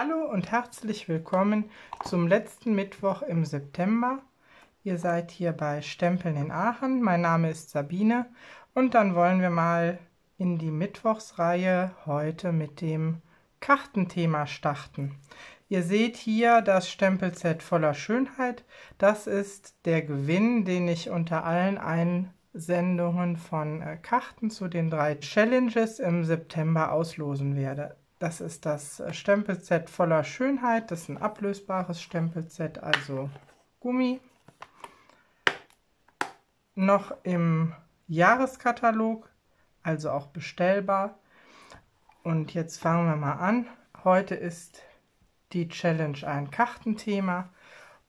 Hallo und herzlich willkommen zum letzten Mittwoch im September. Ihr seid hier bei Stempeln in Aachen. Mein Name ist Sabine und dann wollen wir mal in die Mittwochsreihe heute mit dem Kartenthema starten. Ihr seht hier das Stempelset voller Schönheit. Das ist der Gewinn, den ich unter allen Einsendungen von äh, Karten zu den drei Challenges im September auslosen werde. Das ist das äh, Stempelset voller Schönheit. Das ist ein ablösbares Stempelset, also Gummi. Noch im Jahreskatalog, also auch bestellbar. Und jetzt fangen wir mal an. Heute ist die Challenge ein Kartenthema.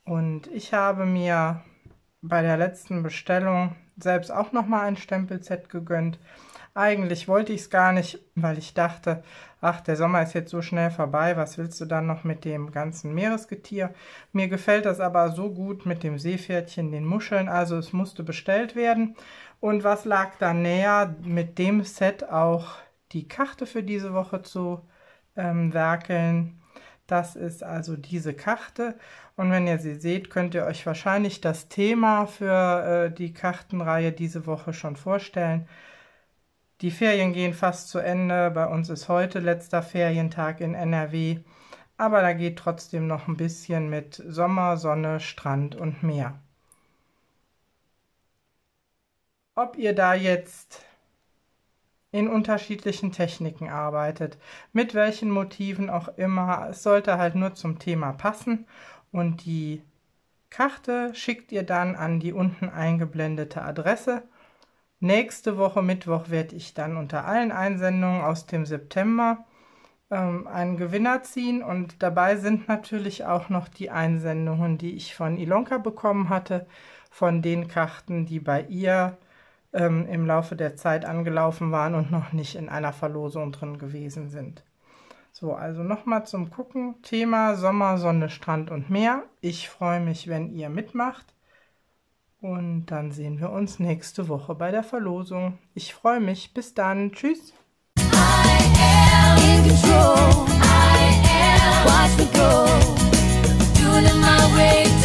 Und ich habe mir bei der letzten Bestellung selbst auch nochmal ein Stempelset gegönnt. Eigentlich wollte ich es gar nicht, weil ich dachte, ach, der Sommer ist jetzt so schnell vorbei, was willst du dann noch mit dem ganzen Meeresgetier? Mir gefällt das aber so gut mit dem Seepferdchen, den Muscheln, also es musste bestellt werden. Und was lag da näher, mit dem Set auch die Karte für diese Woche zu ähm, werkeln? Das ist also diese Karte. Und wenn ihr sie seht, könnt ihr euch wahrscheinlich das Thema für äh, die Kartenreihe diese Woche schon vorstellen. Die Ferien gehen fast zu Ende. Bei uns ist heute letzter Ferientag in NRW. Aber da geht trotzdem noch ein bisschen mit Sommer, Sonne, Strand und Meer. Ob ihr da jetzt in unterschiedlichen Techniken arbeitet, mit welchen Motiven auch immer. Es sollte halt nur zum Thema passen und die Karte schickt ihr dann an die unten eingeblendete Adresse. Nächste Woche Mittwoch werde ich dann unter allen Einsendungen aus dem September ähm, einen Gewinner ziehen und dabei sind natürlich auch noch die Einsendungen, die ich von Ilonka bekommen hatte, von den Karten, die bei ihr ähm, im Laufe der Zeit angelaufen waren und noch nicht in einer Verlosung drin gewesen sind. So, also nochmal zum Gucken. Thema Sommer, Sonne, Strand und Meer. Ich freue mich, wenn ihr mitmacht. Und dann sehen wir uns nächste Woche bei der Verlosung. Ich freue mich. Bis dann. Tschüss. I am